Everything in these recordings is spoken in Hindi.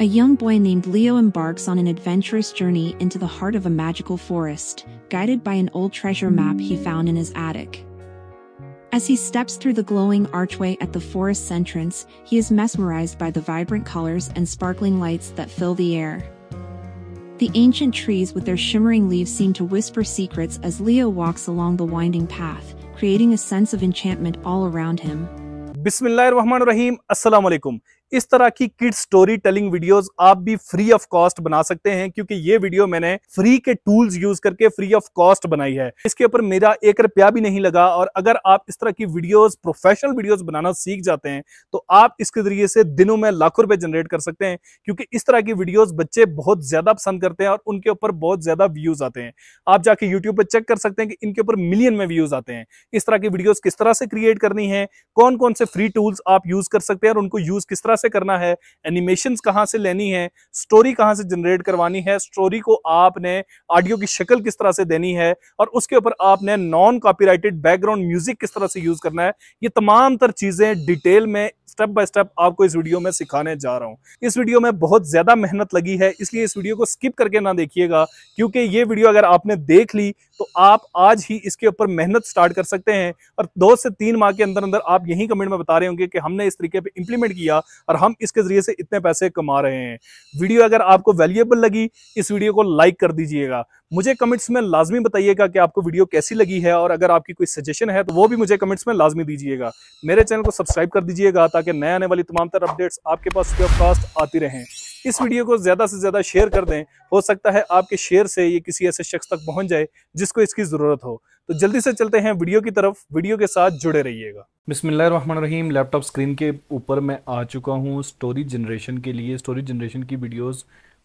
A young boy named Leo embarks on an adventurous journey into the heart of a magical forest, guided by an old treasure map he found in his attic. As he steps through the glowing archway at the forest's entrance, he is mesmerized by the vibrant colors and sparkling lights that fill the air. The ancient trees with their shimmering leaves seem to whisper secrets as Leo walks along the winding path, creating a sense of enchantment all around him. Bismillahir Rahmanir Rahim. Assalamu alaikum. इस तरह की किड स्टोरी टेलिंग वीडियोस आप भी फ्री ऑफ कॉस्ट बना सकते हैं क्योंकि ये वीडियो मैंने फ्री के टूल्स यूज करके फ्री ऑफ कॉस्ट बनाई है इसके ऊपर मेरा एक रुपया भी नहीं लगा और अगर आप इस तरह की वीडियोस प्रोफेशनल वीडियोस बनाना सीख जाते हैं तो आप इसके जरिए से दिनों में लाखों रुपए जनरेट कर सकते हैं क्योंकि इस तरह की वीडियोज बच्चे बहुत ज्यादा पसंद करते हैं और उनके ऊपर बहुत ज्यादा व्यूज आते हैं आप जाके यूट्यूब पर चेक कर सकते हैं कि इनके ऊपर मिलियन में व्यूज आते हैं इस तरह की वीडियोज किस तरह से क्रिएट करनी है कौन कौन से फ्री टूल्स आप यूज कर सकते हैं और उनको यूज किस तरह से करना है एनिमेशन कहाँ से लेनी है स्टोरी कहाँ से जनरेट करवानी है स्टोरी को आपने ऑडियो की शक्ल किस तरह से देनी है और उसके ऊपर आपने नॉन कॉपीराइटेड बैकग्राउंड म्यूजिक किस तरह से यूज करना है ये तमाम तर चीजें डिटेल में स्टेप बाय स्टेप आपको इस वीडियो में सिखाने जा रहा हूँ इस वीडियो में बहुत ज़्यादा मेहनत लगी है इसलिए इस वीडियो को स्किप करके ना देखिएगा क्योंकि ये वीडियो अगर आपने देख ली तो आप आज ही इसके ऊपर मेहनत स्टार्ट कर सकते हैं और दो से तीन माह के अंदर अंदर आप यही कमेंट में बता रहे होंगे कि हमने इस तरीके पर इंप्लीमेंट किया और हम इसके ज़रिए से इतने पैसे कमा रहे हैं वीडियो अगर आपको वैल्यूएबल लगी इस वीडियो को लाइक कर दीजिएगा मुझे कमेंट्स में लाजमी बताइएगा कि आपको वीडियो कैसी लगी है और अगर आपकी कोई सजेशन है तो वो भी मुझे कमेंट्स में लाजमी दीजिएगा मेरे चैनल को सब्सक्राइब कर दीजिएगा ताकि नए आने वाली तमाम तरह अपडेट्स आपके पास कास्ट आती रहें इस वीडियो को ज़्यादा से ज़्यादा शेयर कर दें हो सकता है आपके शेयर से ये किसी ऐसे शख्स तक पहुँच जाए जिसको इसकी ज़रूरत हो तो जल्दी से चलते हैं वीडियो की तरफ वीडियो के साथ जुड़े रहिएगा बिसमीम लैपटॉप स्क्रीन के ऊपर मैं आ चुका हूँ स्टोरी जनरेशन के लिए स्टोरी जनरेशन की वीडियोज़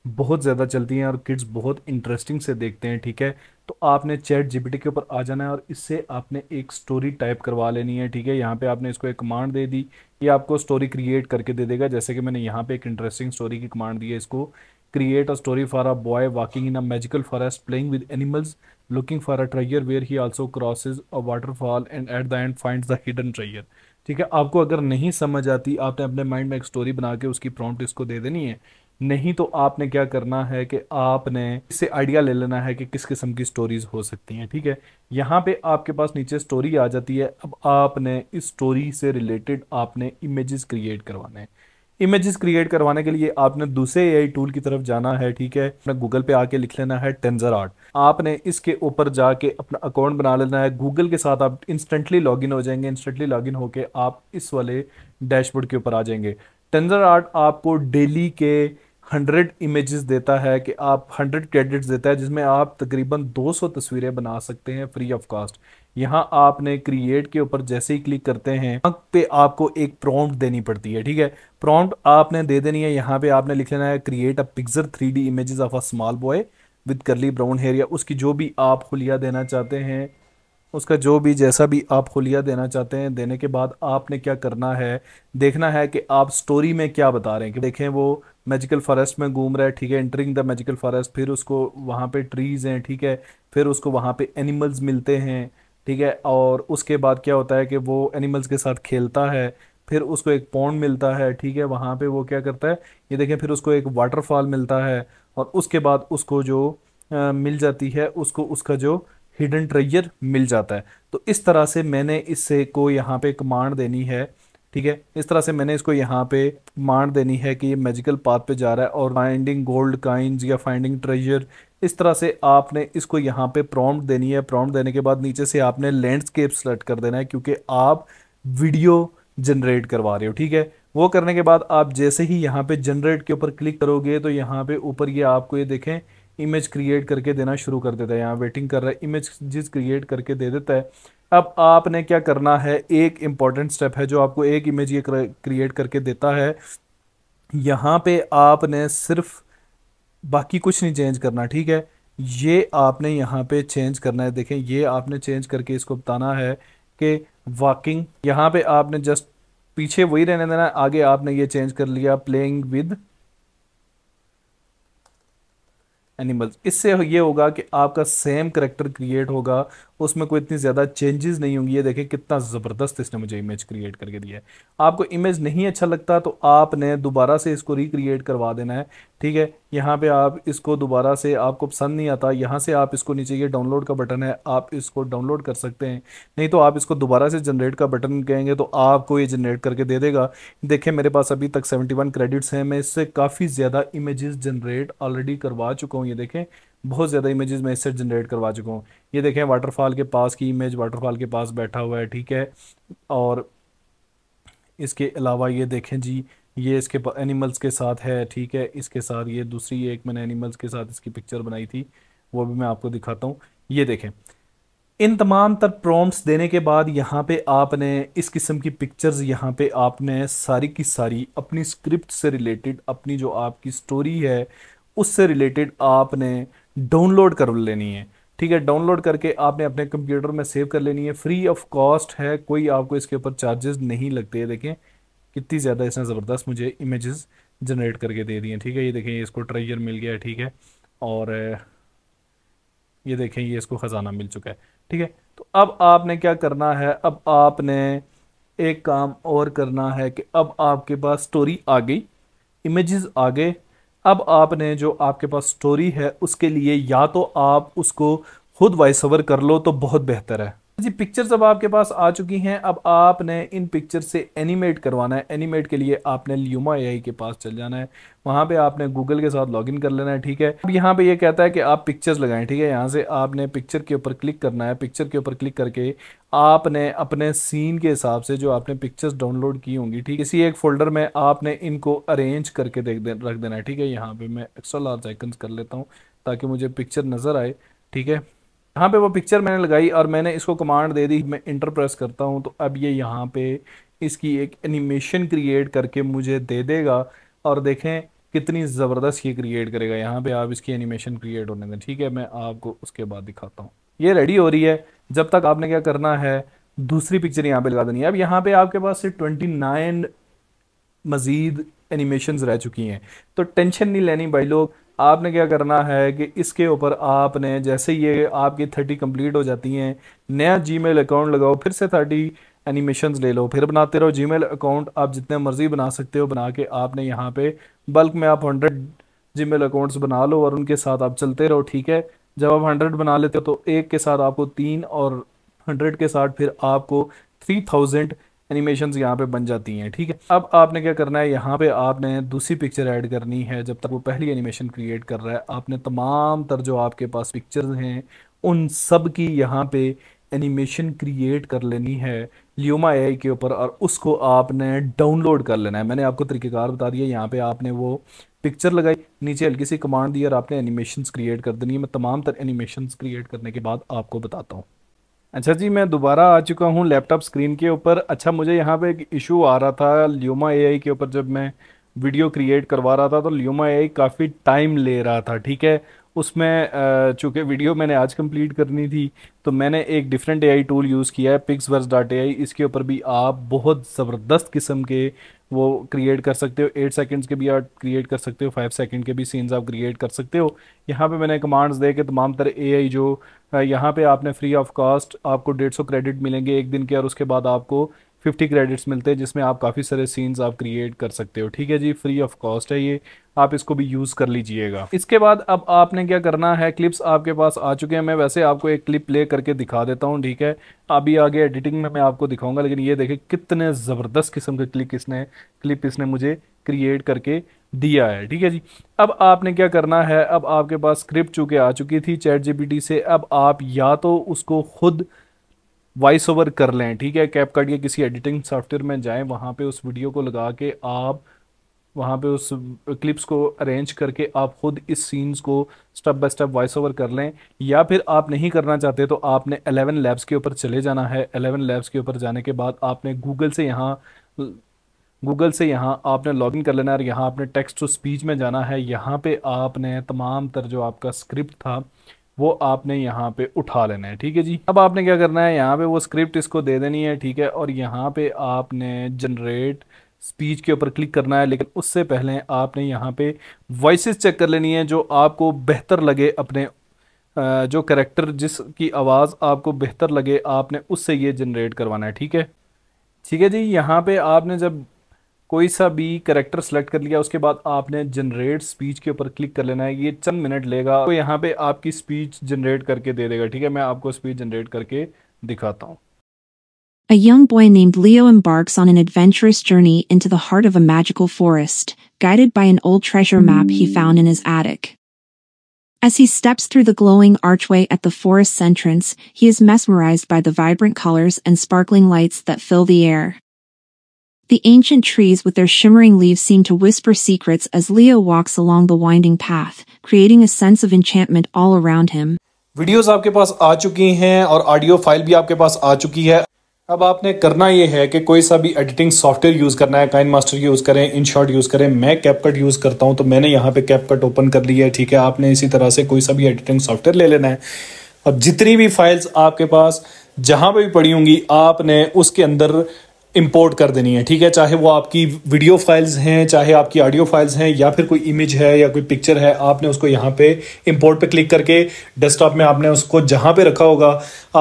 बहुत ज़्यादा चलती हैं और किड्स बहुत इंटरेस्टिंग से देखते हैं ठीक है तो आपने चैट जीपीटी के ऊपर आ जाना है और इससे आपने एक स्टोरी टाइप करवा लेनी है ठीक है यहाँ पे आपने इसको एक कमांड दे दी ये आपको स्टोरी क्रिएट करके दे देगा जैसे कि मैंने यहाँ पे एक इंटरेस्टिंग स्टोरी की कमांड दी है इसको create a story for a boy walking in a magical forest playing with animals looking for a treasure where he also crosses a waterfall and at the end find the hidden treasure ठीक है आपको अगर नहीं समझ आती आपने अपने माइंड में एक स्टोरी बना के उसकी प्रॉम्प्ट इसको दे देनी है नहीं तो आपने क्या करना है कि आपने इससे आइडिया ले लेना है कि किस किस्म की स्टोरीज हो सकती हैं ठीक है यहाँ पे आपके पास नीचे स्टोरी आ जाती है अब आपने इस स्टोरी से रिलेटेड आपने इमेजेस क्रिएट करवाने हैं इमेजेस क्रिएट करवाने के लिए आपने दूसरे ए टूल की तरफ जाना है ठीक है अपने गूगल पे आके लिख लेना है टेंजर आर्ट आपने इसके ऊपर जाके अपना अकाउंट बना लेना है गूगल के साथ आप इंस्टेंटली लॉगिन हो जाएंगे इंस्टेंटली लॉगिन होके आप इस वाले डैशबोर्ड के ऊपर आ जाएंगे टेंजर आर्ट आपको डेली के हंड्रेड इमेजेस देता है कि आप हंड्रेड क्रेडिट्स देता है जिसमें आप तकरीबन 200 तस्वीरें बना सकते हैं फ्री ऑफ कॉस्ट यहाँ आपने क्रिएट के ऊपर जैसे ही क्लिक करते हैं पे आपको एक प्रॉम्प्ट देनी पड़ती है ठीक है प्रॉम्प्ट आपने दे देनी है यहाँ पे आपने लिख लेना है create a picture three D images of a small boy with curly brown hair या उसकी जो भी आप खुलिया देना चाहते हैं उसका जो भी जैसा भी आप खुलिया देना चाहते हैं देने के बाद आपने क्या करना है देखना है कि आप स्टोरी में क्या बता रहे हैं कि देखें वो मैजिकल फॉरेस्ट में घूम रहा है ठीक है एंटरिंग द मैजिकल फॉरेस्ट फिर उसको वहाँ पे ट्रीज़ हैं ठीक है फिर उसको वहाँ पे एनिमल्स मिलते हैं ठीक है और उसके बाद क्या होता है कि वो एनिमल्स के साथ खेलता है फिर उसको एक पौंड मिलता है ठीक है वहाँ पे वो क्या करता है ये देखें फिर उसको एक वाटरफॉल मिलता है और उसके बाद उसको जो आ, मिल जाती है उसको उसका जो हिडन ट्रेजर मिल जाता है तो इस तरह से मैंने इससे को यहाँ पे कमांड देनी है ठीक है इस तरह से मैंने इसको यहाँ पे कमांड देनी है कि ये मैजिकल पाथ पे जा रहा है और फाइंडिंग गोल्ड काइंस या फाइंडिंग ट्रेजर इस तरह से आपने इसको यहाँ पे प्रॉम्प्ट देनी है प्रॉम्प्ट देने के बाद नीचे से आपने लैंडस्केप सेलेक्ट कर देना है क्योंकि आप वीडियो जनरेट करवा रहे हो ठीक है वो करने के बाद आप जैसे ही यहाँ पे जनरेट के ऊपर क्लिक करोगे तो यहाँ पे ऊपर ये आपको ये देखें इमेज क्रिएट करके देना शुरू कर देता है यहाँ वेटिंग कर रहा है इमेज जिस क्रिएट करके दे देता है अब आपने क्या करना है एक इम्पॉर्टेंट स्टेप है जो आपको एक इमेज ये क्रिएट करके देता है यहाँ पे आपने सिर्फ बाकी कुछ नहीं चेंज करना ठीक है ये आपने यहाँ पे चेंज करना है देखें ये आपने चेंज करके इसको बताना है कि वॉकिंग यहाँ पे आपने जस्ट पीछे वही रहने देना आगे आपने ये चेंज कर लिया प्लेइंग विद एनिमल्स इससे ये होगा कि आपका सेम करेक्टर क्रिएट होगा उसमें कोई इतनी ज़्यादा चेंजेस नहीं होंगी ये देखें कितना ज़बरदस्त इसने मुझे इमेज क्रिएट करके दिया है आपको इमेज नहीं अच्छा लगता तो आपने दोबारा से इसको रिक्रिएट करवा देना है ठीक है यहाँ पे आप इसको दोबारा से आपको पसंद नहीं आता यहाँ से आप इसको नीचे ये डाउनलोड का बटन है आप इसको डाउनलोड कर सकते हैं नहीं तो आप इसको दोबारा से जनरेट का बटन कहेंगे तो आपको ये जनरेट करके दे देगा देखें मेरे पास अभी तक सेवेंटी वन क्रेडिट्स हैं मैं इससे काफ़ी ज़्यादा इमेज जनरेट ऑलरेडी करवा चुका हूँ हूँ ये देखें बहुत ज़्यादा इमेजेस मैं इससे जनरेट करवा चुका हूँ ये देखें वाटरफॉल के पास की इमेज वाटरफॉल के पास बैठा हुआ है ठीक है और इसके अलावा ये देखें जी ये इसके एनिमल्स के साथ है ठीक है इसके साथ ये दूसरी एक मैंने एनिमल्स के साथ इसकी पिक्चर बनाई थी वो भी मैं आपको दिखाता हूँ ये देखें इन तमाम तर प्रॉम्प्ट्स देने के बाद यहाँ पे आपने इस किस्म की पिक्चर्स यहाँ पे आपने सारी की सारी अपनी स्क्रिप्ट से रिलेटेड अपनी जो आपकी स्टोरी है उससे रिलेटेड आपने डाउनलोड कर लेनी है ठीक है डाउनलोड करके आपने अपने कंप्यूटर में सेव कर लेनी है फ्री ऑफ कॉस्ट है कोई आपको इसके ऊपर चार्जेस नहीं लगते हैं देखें कितनी ज़्यादा इसने ज़बरदस्त मुझे इमेजेस जनरेट करके दे दी हैं ठीक है ये देखें इसको ट्रेजर मिल गया ठीक है और ये देखें ये इसको ख़जाना मिल चुका है ठीक है तो अब आपने क्या करना है अब आपने एक काम और करना है कि अब आपके पास स्टोरी आ गई इमेजेस आ गए अब आपने जो आपके पास स्टोरी है उसके लिए या तो आप उसको खुद वॉइस ओवर कर लो तो बहुत बेहतर है जी पिक्चर्स अब आपके पास आ चुकी हैं अब आपने इन पिक्चर से एनिमेट करवाना है एनिमेट के लिए आपने ल्यूमा ए के पास चल जाना है वहाँ पे आपने गूगल के साथ लॉगिन कर लेना है ठीक है अब यहाँ पे ये यह कहता है कि आप पिक्चर्स लगाएं ठीक है यहाँ से आपने पिक्चर के ऊपर क्लिक करना है पिक्चर के ऊपर क्लिक करके आपने अपने सीन के हिसाब से जो आपने पिक्चर्स डाउनलोड की होंगी ठीक है इसी एक फोल्डर में आपने इनको अरेंज करके देख दे रख देना है ठीक है यहाँ पर मैं एक्स्ट्रा लार्ज आइकन कर लेता हूँ ताकि मुझे पिक्चर नज़र आए ठीक है यहाँ पे वो पिक्चर मैंने लगाई और मैंने इसको कमांड दे दी मैं इंटर प्रेस करता हूँ तो अब ये यहाँ पे इसकी एक एनिमेशन क्रिएट करके मुझे दे देगा और देखें कितनी ज़बरदस्त ये क्रिएट करेगा यहाँ पे आप इसकी एनिमेशन क्रिएट होने दें ठीक है मैं आपको उसके बाद दिखाता हूँ ये रेडी हो रही है जब तक आपने क्या करना है दूसरी पिक्चर यहाँ पे लगा देनी है अब यहाँ पे आपके पास सिर्फ ट्वेंटी नाइन मज़ीद एनिमेशन रह चुकी हैं तो टेंशन नहीं लेनी भाई लोग आपने क्या करना है कि इसके ऊपर आपने जैसे ये आपकी थर्टी कंप्लीट हो जाती हैं नया जीमेल अकाउंट लगाओ फिर से थर्टी एनिमेशंस ले लो फिर बनाते रहो जीमेल अकाउंट आप जितने मर्जी बना सकते हो बना के आपने यहाँ पे बल्क में आप हंड्रेड जीमेल अकाउंट्स बना लो और उनके साथ आप चलते रहो ठीक है जब आप हंड्रेड बना लेते हो तो एक के साथ आपको तीन और हंड्रेड के साथ फिर आपको थ्री थाउजेंड एनिमेशन यहाँ पे बन जाती हैं ठीक है अब आपने क्या करना है यहाँ पे आपने दूसरी पिक्चर ऐड करनी है जब तक वो पहली एनिमेशन क्रिएट कर रहा है आपने तमाम तर जो आपके पास पिक्चर्स हैं उन सब की यहाँ पे एनिमेशन क्रिएट कर लेनी है ल्यूमा ए के ऊपर और उसको आपने डाउनलोड कर लेना है मैंने आपको तरीक़ेकार बता दिया यहाँ पे आपने वो पिक्चर लगाई नीचे हल्की सी कमांड दी और आपने एनिमेशन क्रिएट कर देनी है मैं तमाम तर एनिमेशन क्रिएट करने के बाद आपको बताता हूँ अच्छा जी मैं दोबारा आ चुका हूँ लैपटॉप स्क्रीन के ऊपर अच्छा मुझे यहाँ पे एक इशू आ रहा था ल्यूमा एआई के ऊपर जब मैं वीडियो क्रिएट करवा रहा था तो ल्यूमा एआई काफ़ी टाइम ले रहा था ठीक है उसमें चूँकि वीडियो मैंने आज कंप्लीट करनी थी तो मैंने एक डिफरेंट एआई टूल यूज़ किया है पिक्स डॉट ए इसके ऊपर भी आप बहुत ज़बरदस्त किस्म के वो क्रिएट कर सकते हो एट सेकेंड्स के भी आप क्रिएट कर सकते हो फाइव सेकेंड के भी सीन्स आप क्रिएट कर सकते हो यहाँ पे मैंने कमांड्स दे के तमाम तरह ए जो यहाँ पे आपने फ्री ऑफ कॉस्ट आपको डेढ़ सौ क्रेडिट मिलेंगे एक दिन के और उसके बाद आपको फिफ्टी क्रेडिट्स मिलते हैं जिसमें आप काफ़ी सारे सीन्स आप क्रिएट कर सकते हो ठीक है जी फ्री ऑफ कॉस्ट है ये आप इसको भी यूज़ कर लीजिएगा इसके बाद अब आपने क्या करना है क्लिप्स आपके पास आ चुके हैं मैं वैसे आपको एक क्लिप प्ले करके दिखा देता हूँ ठीक है अभी आगे एडिटिंग में मैं आपको दिखाऊंगा लेकिन ये देखें कितने ज़बरदस्त किस्म के क्लिप इसने क्लिप इसने मुझे क्रिएट करके दिया है ठीक है जी अब आपने क्या करना है अब आपके पास स्क्रिप्ट चूँकि आ चुकी थी चैट जी से अब आप या तो उसको खुद वॉइस ओवर कर लें ठीक है कैप कट या किसी एडिटिंग सॉफ्टवेयर में जाएं वहाँ पे उस वीडियो को लगा के आप वहाँ पे उस क्लिप्स को अरेंज करके आप खुद इस सीन्स को step by step voice over कर लें या फिर आप नहीं करना चाहते तो आपने एलेवन लैब्स के ऊपर चले जाना है एलेवन लैब्स के ऊपर जाने के बाद आपने गूगल से यहाँ गूगल से यहाँ आपने लॉगिन कर लेना है और यहाँ आपने टेक्स्ट टू स्पीच में जाना है यहाँ पे आपने तमाम तर जो आपका स्क्रिप्ट था वो आपने यहाँ पे उठा लेना है ठीक है जी अब आपने क्या करना है यहाँ पे वो स्क्रिप्ट इसको दे देनी है ठीक है और यहाँ पे आपने जनरेट स्पीच के ऊपर क्लिक करना है लेकिन उससे पहले आपने यहाँ पे वॉइस चेक कर लेनी है जो आपको बेहतर लगे अपने जो करेक्टर जिसकी आवाज़ आपको बेहतर लगे आपने उससे ये जनरेट करवाना है ठीक है ठीक है जी यहाँ पे आपने जब कोई सा भी करेक्टर सेलेक्ट कर लिया उसके बाद आपने जनरेट स्पीच के ऊपर क्लिक कर लेना है ये चंद मिनट लेगा तो यहाँ पे आपकी स्पीच जनरेट करके दे देगा ठीक है मैं आपको स्पीच जनरेट करके दिखाता हूँ A young boy named Leo embarks on an adventurous journey into the heart of a magical forest, guided by an old treasure map he found in his attic. As he steps through the glowing archway at the forest's entrance, he is mesmerized by the vibrant colors and sparkling lights that fill the air. The ancient trees with their shimmering leaves seem to whisper secrets as Leo walks along the winding path, creating a sense of enchantment all around him. Videos आपके पास आ चुकी हैं और ऑडियो फाइल भी आपके पास आ चुकी है अब आपने करना यह है कि कोई सा भी एडिटिंग सॉफ्टवेयर यूज़ करना है काइन मास्टर यूज़ करें इनशॉट यूज़ करें मैं कैपकट यूज़ करता हूं तो मैंने यहां पे कैपकट ओपन कर लिया है ठीक है आपने इसी तरह से कोई सा भी एडिटिंग सॉफ्टवेयर ले लेना है अब जितनी भी फाइल्स आपके पास जहां पे भी पड़ी होंगी आपने उसके अंदर इंपोर्ट कर देनी है ठीक है चाहे वो आपकी वीडियो फाइल्स हैं चाहे आपकी ऑडियो फाइल्स हैं या फिर कोई इमेज है या कोई पिक्चर है आपने उसको यहाँ पे इंपोर्ट पे क्लिक करके डेस्कटॉप में आपने उसको जहाँ पे रखा होगा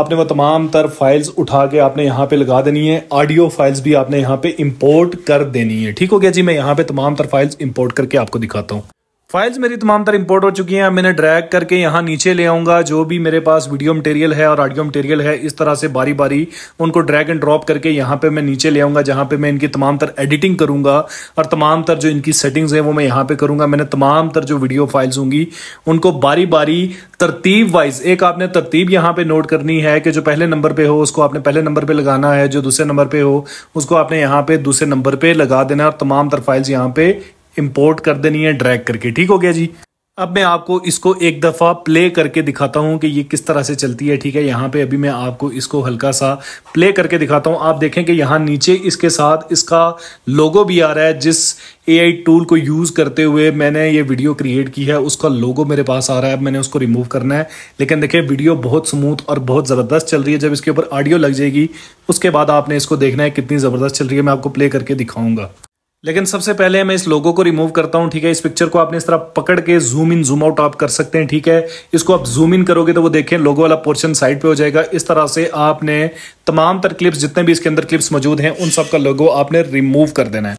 आपने वो तमाम तर फाइल्स उठा के आपने यहाँ पे लगा देनी है ऑडियो फाइल्स भी आपने यहाँ पे इम्पोर्ट कर देनी है ठीक हो गया जी मैं यहाँ पे तमाम तर फाइल्स इम्पोर्ट करके आपको दिखाता हूँ फाइल्स मेरी तमाम तर इंपोर्ट हो चुकी हैं मैंने ड्रैग करके यहाँ नीचे ले आऊँगा जो भी मेरे पास वीडियो मटेरियल है और ऑडियो मटेरियल है इस तरह से बारी बारी उनको ड्रैग एंड ड्रॉप करके यहाँ पे मैं नीचे ले आऊंगा जहाँ पे मैं इनकी तमाम तर एडिटिंग करूँगा और तमाम तर जो इनकी सेटिंग्स हैं वो मैं यहाँ पे करूँगा मैंने तमाम तर जो वीडियो फाइल्स होंगी उनको बारी बारी तरतीब वाइज एक आपने तरतीब यहाँ पे नोट करनी है कि जो पहले नंबर पे हो उसको आपने पहले नंबर पे लगाना है जो दूसरे नंबर पे हो उसको आपने यहाँ पे दूसरे नंबर पे लगा देना है और तमाम तर फाइल्स यहाँ पे इम्पोर्ट कर देनी है ड्रैग करके ठीक हो गया जी अब मैं आपको इसको एक दफ़ा प्ले करके दिखाता हूँ कि ये किस तरह से चलती है ठीक है यहाँ पे अभी मैं आपको इसको हल्का सा प्ले करके दिखाता हूँ आप देखें कि यहाँ नीचे इसके साथ इसका लोगो भी आ रहा है जिस एआई टूल को यूज़ करते हुए मैंने ये वीडियो क्रिएट की है उसका लोगो मेरे पास आ रहा है मैंने उसको रिमूव करना है लेकिन देखिए वीडियो बहुत स्मूथ और बहुत ज़बरदस्त चल रही है जब इसके ऊपर ऑडियो लग जाएगी उसके बाद आपने इसको देखना है कितनी ज़बरदस्त चल रही है मैं आपको प्ले करके दिखाऊँगा लेकिन सबसे पहले मैं इस लोगो को रिमूव करता हूं ठीक है इस पिक्चर को आपने इस तरह पकड़ के जूम इन जूम आउट आप कर सकते हैं ठीक है इसको आप जूम इन करोगे तो वो देखें लोगो वाला पोर्शन साइड पे हो जाएगा इस तरह से आपने तमाम तर क्लिप्स जितने भी इसके अंदर क्लिप्स मौजूद हैं उन सबका लोगो आपने रिमूव कर देना है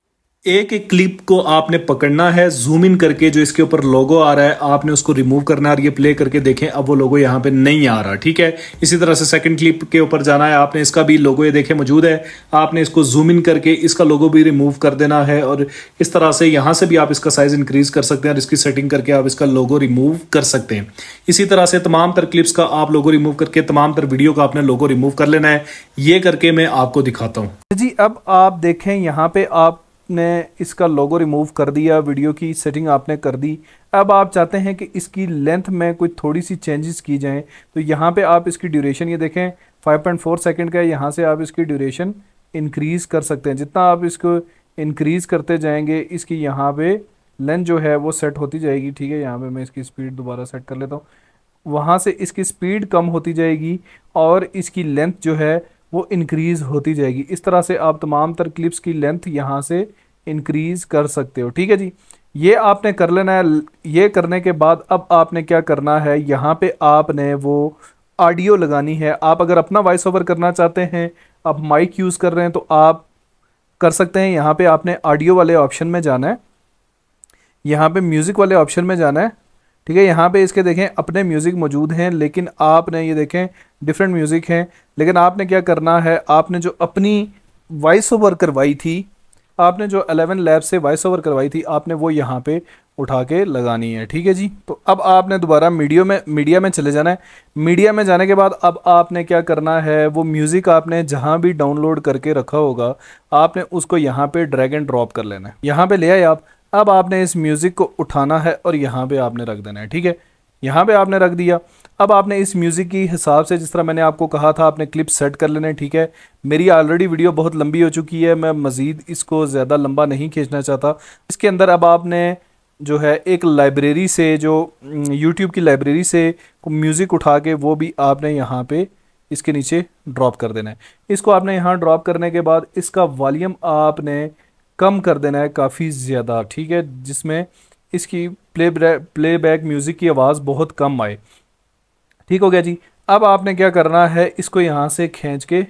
एक एक क्लिप को आपने पकड़ना है जूम इन करके जो इसके ऊपर लोगो आ रहा है आपने उसको रिमूव करना है और ये प्ले करके देखें अब वो लोगो यहाँ पे नहीं आ रहा ठीक है इसी तरह से सेकंड क्लिप के ऊपर जाना है आपने इसका भी लोगो ये देखें मौजूद है आपने इसको जूम इन करके इसका लोगो भी रिमूव कर देना है और इस तरह से यहाँ से भी आप इसका साइज इंक्रीज कर सकते हैं और इसकी सेटिंग करके आप इसका लोगो रिमूव कर सकते हैं इसी तरह से तमाम तर क्लिप्स का आप लोगो रिमूव करके तमाम तर वीडियो का आपने लोगो रिमूव कर लेना है ये करके मैं आपको दिखाता हूँ जी अब आप देखें यहाँ पे आप आपने इसका लोगो रिमूव कर दिया वीडियो की सेटिंग आपने कर दी अब आप चाहते हैं कि इसकी लेंथ में कोई थोड़ी सी चेंजेस की जाएँ तो यहाँ पे आप इसकी ड्यूरेशन ये देखें 5.4 सेकेंड का है यहाँ से आप इसकी ड्यूरेशन इंक्रीज़ कर सकते हैं जितना आप इसको इंक्रीज़ करते जाएंगे इसकी यहाँ पे लेंथ जो है वो सेट होती जाएगी ठीक है यहाँ पे मैं इसकी स्पीड दोबारा सेट कर लेता हूँ वहाँ से इसकी स्पीड कम होती जाएगी और इसकी लेंथ जो है वो इनक्रीज़ होती जाएगी इस तरह से आप तमाम तर क्लिप्स की लेंथ यहाँ से इनक्रीज़ कर सकते हो ठीक है जी ये आपने कर लेना है ये करने के बाद अब आपने क्या करना है यहाँ पे आपने वो ऑडियो लगानी है आप अगर अपना वॉइस ओवर करना चाहते हैं आप माइक यूज़ कर रहे हैं तो आप कर सकते हैं यहाँ पे आपने ऑडियो वाले ऑप्शन में जाना है यहाँ पे म्यूज़िक वाले ऑप्शन में जाना है ठीक है यहाँ पे इसके देखें अपने म्यूज़िक मौजूद हैं लेकिन आपने ये देखें डिफरेंट म्यूज़िक हैं लेकिन आपने क्या करना है आपने जो अपनी वॉइस ओवर करवाई थी आपने जो अलेवन लैब से वॉइस ओवर करवाई थी आपने वो यहाँ पे उठा के लगानी है ठीक है जी तो अब आपने दोबारा मीडियो में मीडिया में चले जाना है मीडिया में जाने के बाद अब आपने क्या करना है वो म्यूज़िक आपने जहाँ भी डाउनलोड करके रखा होगा आपने उसको यहाँ पे ड्रैग एंड ड्रॉप कर लेना है यहाँ पे ले आए आप अब आपने इस म्यूज़िक को उठाना है और यहाँ पे आपने रख देना है ठीक है यहाँ पे आपने रख दिया अब आपने इस म्यूज़िक की हिसाब से जिस तरह मैंने आपको कहा था आपने क्लिप सेट कर लेने ठीक है मेरी ऑलरेडी वीडियो बहुत लंबी हो चुकी है मैं मज़ीद इसको ज़्यादा लंबा नहीं खींचना चाहता इसके अंदर अब आपने जो है एक लाइब्रेरी से जो यूट्यूब की लाइब्रेरी से म्यूज़िक उठा के वो भी आपने यहाँ पर इसके नीचे ड्रॉप कर देना है इसको आपने यहाँ ड्रॉप करने के बाद इसका वॉलीम आपने कम कर देना है काफ़ी ज़्यादा ठीक है जिसमें इसकी प्ले प्ले बैक म्यूज़िक की आवाज़ बहुत कम आए ठीक हो गया जी अब आपने क्या करना है इसको यहाँ से खींच के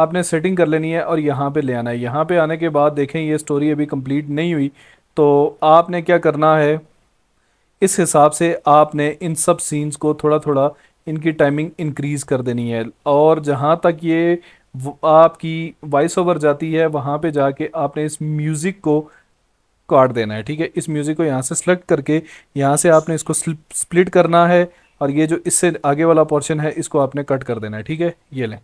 आपने सेटिंग कर लेनी है और यहाँ पे ले आना है यहाँ पे आने के बाद देखें ये स्टोरी अभी कंप्लीट नहीं हुई तो आपने क्या करना है इस हिसाब से आपने इन सब सीन्स को थोड़ा थोड़ा इनकी टाइमिंग इंक्रीज़ कर देनी है और जहाँ तक ये आपकी वॉइस ओवर जाती है वहाँ पे जाके आपने इस म्यूज़िक को काट देना है ठीक है इस म्यूज़िक को यहाँ से सेलेक्ट करके यहाँ से आपने इसको स्प्लिट करना है और ये जो इससे आगे वाला पोर्शन है इसको आपने कट कर देना है ठीक है ये लें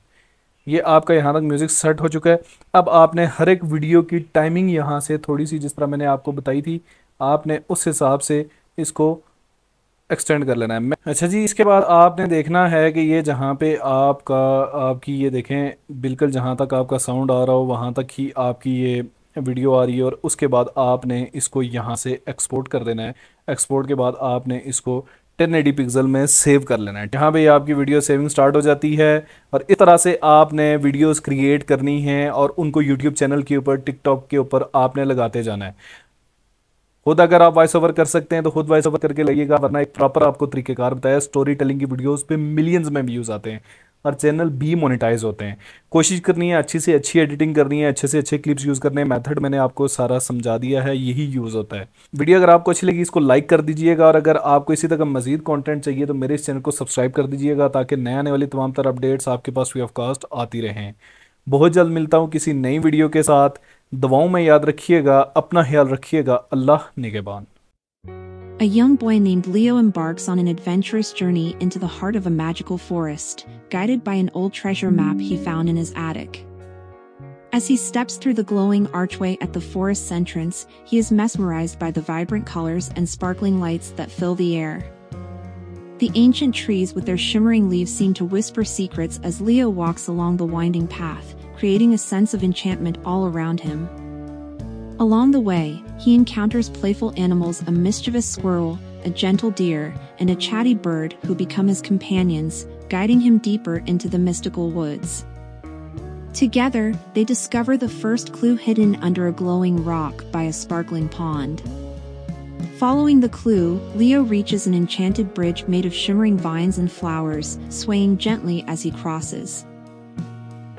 ये आपका यहाँ तक म्यूज़िक सेट हो चुका है अब आपने हर एक वीडियो की टाइमिंग यहाँ से थोड़ी सी जिस तरह मैंने आपको बताई थी आपने उस हिसाब से इसको एक्सटेंड कर लेना है अच्छा जी इसके बाद आपने देखना है कि ये जहाँ पे आपका आपकी ये देखें बिल्कुल जहाँ तक आपका साउंड आ रहा हो वहाँ तक ही आपकी ये वीडियो आ रही है और उसके बाद आपने इसको यहाँ से एक्सपोर्ट कर देना है एक्सपोर्ट के बाद आपने इसको 1080 पिक्सल में सेव कर लेना है जहाँ पे आपकी वीडियो सेविंग स्टार्ट हो जाती है और इस तरह से आपने वीडियोस क्रिएट करनी है और उनको यूट्यूब चैनल के ऊपर टिकटॉक के ऊपर आपने लगाते जाना है खुद अगर आप वॉइस ओवर कर सकते हैं तो खुद वॉइस ओवर करके लगेगा वरना एक प्रॉपर आपको तरीकेकार बताया स्टोरी टेलिंग की वीडियोस पे मिलियंस में व्यूज़ आते हैं और चैनल भी मोनेटाइज होते हैं कोशिश करनी है अच्छी से अच्छी एडिटिंग करनी है अच्छे से अच्छे क्लिप्स यूज़ करने हैं मेथड मैंने आपको सारा समझा दिया है यही यूज़ होता है वीडियो अगर आपको अच्छी लगी इसको लाइक कर दीजिएगा और अगर आपको इसी तरह मजीद कंटेंट चाहिए तो मेरे इस चैनल को सब्सक्राइब कर दीजिएगा ताकि नए आने वाली तमाम तरह अपडेट्स आपके पास फ्री ऑफ कास्ट आती रहें बहुत जल्द मिलता हूँ किसी नई वीडियो के साथ में याद रखिएगा अपना ख्याल रखिएगा अल्लाह निगेबान A young boy named Leo embarks on an adventurous journey into the heart of a magical forest, guided by an old treasure map he found in his attic. As he steps through the glowing archway at the forest's entrance, he is mesmerized by the vibrant colors and sparkling lights that fill the air. The ancient trees with their shimmering leaves seem to whisper secrets as Leo walks along the winding path, creating a sense of enchantment all around him. Along the way, he encounters playful animals a mischievous squirrel, a gentle deer, and a chatty bird who become his companions, guiding him deeper into the mystical woods. Together, they discover the first clue hidden under a glowing rock by a sparkling pond. Following the clue, Leo reaches an enchanted bridge made of shimmering vines and flowers, swaying gently as he crosses.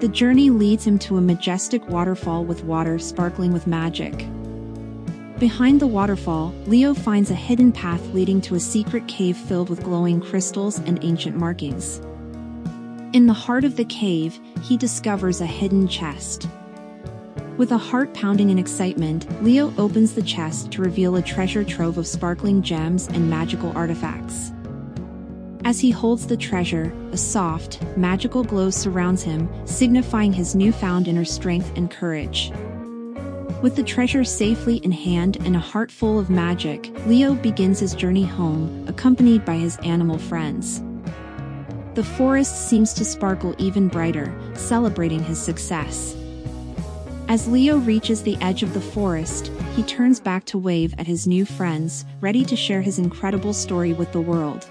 The journey leads him to a majestic waterfall with water sparkling with magic. Behind the waterfall, Leo finds a hidden path leading to a secret cave filled with glowing crystals and ancient markings. In the heart of the cave, he discovers a hidden chest. With a heart pounding in excitement, Leo opens the chest to reveal a treasure trove of sparkling gems and magical artifacts. As he holds the treasure, a soft, magical glow surrounds him, signifying his newfound inner strength and courage. With the treasure safely in hand and a heart full of magic, Leo begins his journey home, accompanied by his animal friends. The forest seems to sparkle even brighter, celebrating his success. As Leo reaches the edge of the forest, he turns back to wave at his new friends, ready to share his incredible story with the world.